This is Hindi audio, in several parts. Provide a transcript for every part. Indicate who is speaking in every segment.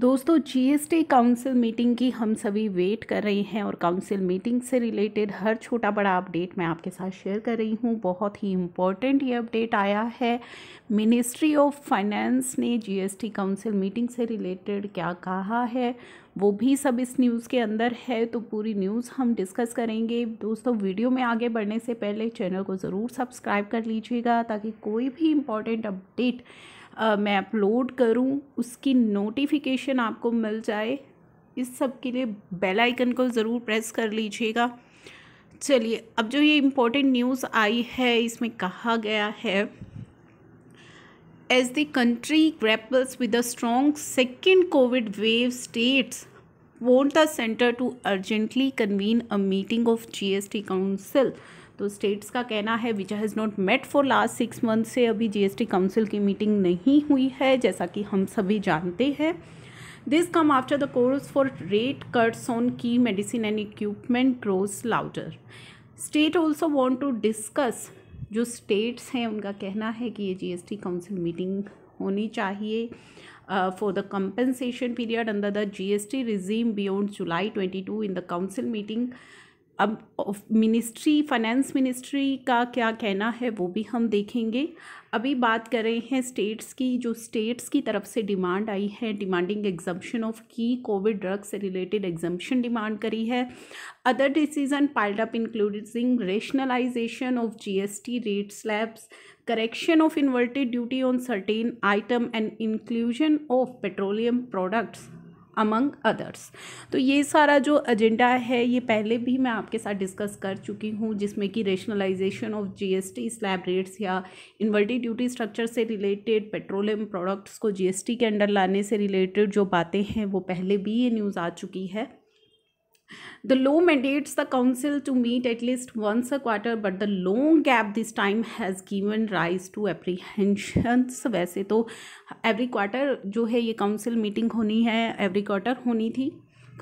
Speaker 1: दोस्तों जीएसटी काउंसिल मीटिंग की हम सभी वेट कर रहे हैं और काउंसिल मीटिंग से रिलेटेड हर छोटा बड़ा अपडेट मैं आपके साथ शेयर कर रही हूँ बहुत ही इम्पॉर्टेंट ये अपडेट आया है मिनिस्ट्री ऑफ फाइनेंस ने जीएसटी काउंसिल मीटिंग से रिलेटेड क्या कहा है वो भी सब इस न्यूज़ के अंदर है तो पूरी न्यूज़ हम डिस्कस करेंगे दोस्तों वीडियो में आगे बढ़ने से पहले चैनल को ज़रूर सब्सक्राइब कर लीजिएगा ताकि कोई भी इम्पॉर्टेंट अपडेट मैं अपलोड करूं उसकी नोटिफिकेशन आपको मिल जाए इस सब के लिए बेल आइकन को ज़रूर प्रेस कर लीजिएगा चलिए अब जो ये इम्पोर्टेंट न्यूज़ आई है इसमें कहा गया है as the country grapples with a strong second COVID wave states vote the centre to urgently convene a meeting of G S T council तो स्टेट्स का कहना है which has not met for last six month से अभी जीएसटी काउंसिल की मीटिंग नहीं हुई है जैसा कि हम सभी जानते हैं this come after the course for rate cuts on key medicine and equipment grows louder state also want to discuss जो स्टेट्स हैं उनका कहना है कि ये जीएसटी काउंसिल मीटिंग होनी चाहिए for the compensation period under the GST regime beyond July twenty two in the council meeting अब मिनिस्ट्री फाइनेंस मिनिस्ट्री का क्या कहना है वो भी हम देखेंगे अभी बात कर रहे हैं स्टेट्स की जो स्टेट्स की तरफ से डिमांड आई है demanding exemption of key COVID drugs से रिलेटेड एग्जम्पन डिमांड करी है other decision piled up including rationalisation of GST rate slabs correction of inverted duty on certain item and inclusion of petroleum products among others तो ये सारा जो एजेंडा है ये पहले भी मैं आपके साथ डिस्कस कर चुकी हूँ जिसमें कि rationalisation of GST slab rates या इन्वर्टी ड्यूटी स्ट्रक्चर से रिलेटेड पेट्रोलियम प्रोडक्ट्स को जीएसटी के अंडर लाने से रिलेटेड जो बातें हैं वो पहले भी ये न्यूज़ आ चुकी है The law mandates the council to meet at least once a quarter, but the long gap this time has given rise to apprehensions. वैसे तो every quarter जो है ये council meeting होनी है every quarter होनी थी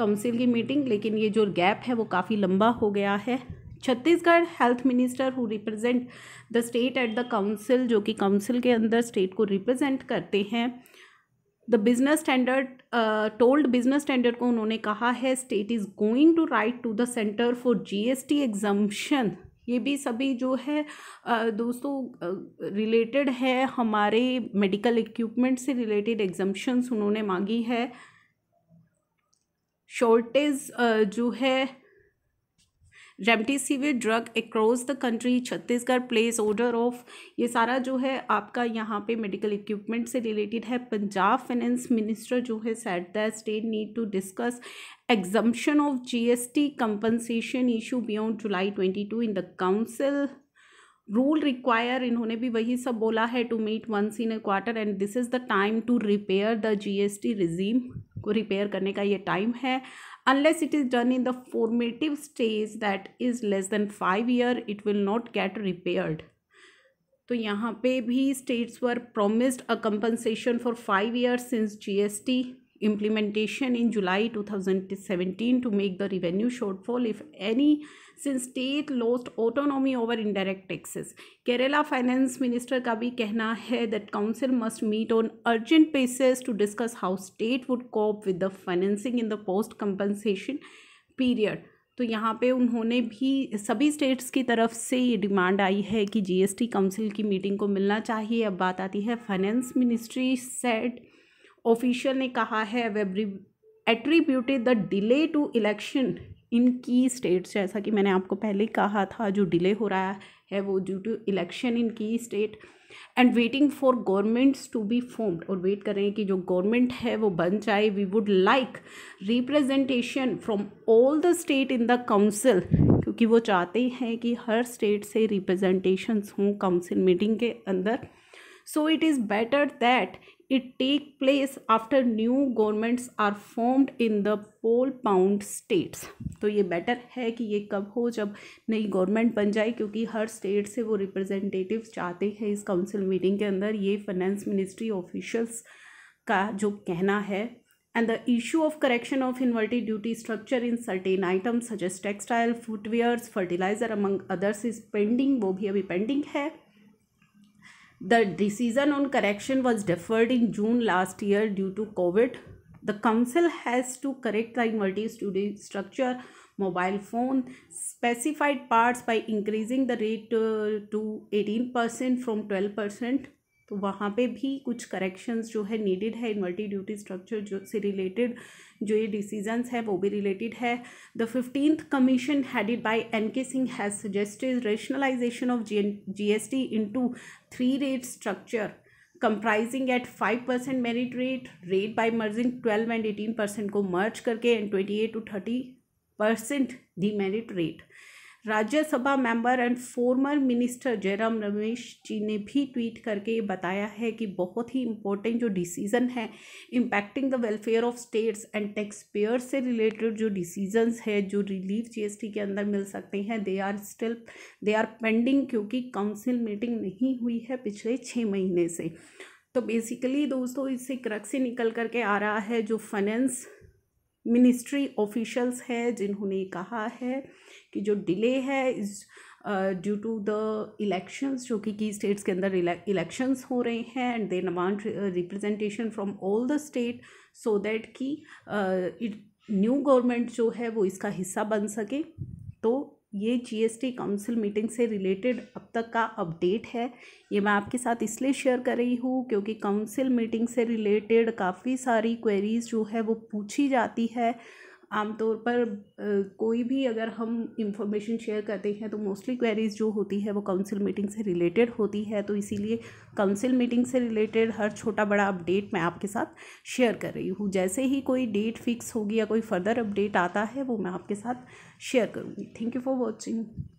Speaker 1: council की meeting लेकिन ये जो gap है वो काफ़ी लंबा हो गया है Chhattisgarh health minister who represent the state at the council जो कि काउंसिल के अंदर स्टेट को रिप्रेजेंट करते हैं the business standard told business standard को उन्होंने कहा है state is going to write to the centre for T exemption ये भी सभी जो है दोस्तों रिलेटेड है हमारे मेडिकल इक्विपमेंट से रिलेटेड एग्जम्पन्स उन्होंने मांगी है शॉर्टेज जो है remdesivir drug across the country Chhattisgarh place order of ये सारा जो है आपका यहाँ पे मेडिकल इक्विपमेंट से रिलेटेड है पंजाब फाइनेंस मिनिस्टर जो है said the state need to discuss exemption of GST compensation issue beyond July twenty two in the council rule require इन्होंने भी वही सब बोला है to meet once in a quarter and this is the time to repair the G S T regime को रिपेयर करने का ये टाइम है unless it is done in the formative stage that is less than five year it will not get repaired So, यहाँ पे states were promised a compensation for five years since GST implementation in July 2017 to make the revenue shortfall if any since state lost autonomy over indirect taxes Kerala finance minister का भी कहना है that council must meet on urgent basis to discuss how state would cope with the financing in the post compensation period तो यहाँ पे उन्होंने भी सभी स्टेट्स की तरफ से ये डिमांड आई है कि जीएसटी काउंसिल की मीटिंग को मिलना चाहिए अब बात आती है फाइनेंस मिनिस्ट्री सेट ऑफिशियल ने कहा है have attributed the delay to election in key states जैसा कि मैंने आपको पहले कहा था जो डिले हो रहा है वो due to election in key state and waiting for governments to be formed और वेट कर रहे हैं कि जो गवर्नमेंट है वो बन जाए we would like representation from all the state in the council क्योंकि वो चाहते हैं कि हर स्टेट से रिप्रेजेंटेशंस हों काउंसिल मीटिंग के अंदर so it is better that it take place after new governments are formed in the poll pound states तो ये better है कि ये कब हो जब नई government बन जाए क्योंकि हर state से वो representatives चाहते हैं इस council meeting के अंदर ये finance ministry officials का जो कहना है and the issue of correction of inverted duty structure in certain items such as textile footwears fertilizer among others is pending वो भी अभी pending है The decision on correction was deferred in June last year due to COVID. The council has to correct the multi studio structure mobile phone specified parts by increasing the rate uh, to 18% from 12% तो वहाँ पे भी कुछ करेक्शंस जो है नीडेड है इन्वर्टी ड्यूटी स्ट्रक्चर जो से रिलेटेड जो ये डिसीजंस है वो भी रिलेटेड है the fifteenth commission headed by N K Singh has suggested rationalisation of G S T three rate structure comprising at five percent merit rate rate by merging twelve and eighteen percent को मर्ज करके and twenty eight to thirty percent D merit rate Rajya Sabha member and former minister Jairam Ramesh ji ने भी ट्वीट करके ये बताया है कि बहुत ही इम्पोर्टेंट जो डिसीज़न है impacting the welfare of states and tax payer से रिलेटेड जो डिसीजंस है जो रिलीफ जीएसटी के अंदर मिल सकते हैं they are still they are pending क्योंकि काउंसिल मीटिंग नहीं हुई है पिछले छः महीने से तो बेसिकली दोस्तों इससे क्रक से निकल करके आ रहा है जो फाइनेंस मिनिस्ट्री ऑफिशल्स है जिन्होंने कहा है कि जो डिले है इस ड्यू टू द इलेक्शंस जो कि की स्टेट्स के अंदर इलेक्शंस हो रहे हैं and they demand representation from all the state so that कि न्यू गवर्नमेंट जो है वो इसका हिस्सा बन सके तो ये जीएसटी काउंसिल मीटिंग से रिलेटेड अब तक का अपडेट है ये मैं आपके साथ इसलिए शेयर कर रही हूँ क्योंकि काउंसिल मीटिंग से रिलेटेड काफ़ी सारी क्वेरीज़ जो है वो पूछी जाती है आमतौर पर कोई भी अगर हम इंफॉर्मेशन शेयर करते हैं तो मोस्टली क्वेरीज़ जो होती है वो काउंसिल मीटिंग से रिलेटेड होती है तो इसीलिए काउंसिल मीटिंग से रिलेटेड हर छोटा बड़ा अपडेट मैं आपके साथ शेयर कर रही हूँ जैसे ही कोई डेट फिक्स होगी या कोई फर्दर अपडेट आता है वो मैं आपके साथ शेयर करूँगी थैंक यू फॉर वॉचिंग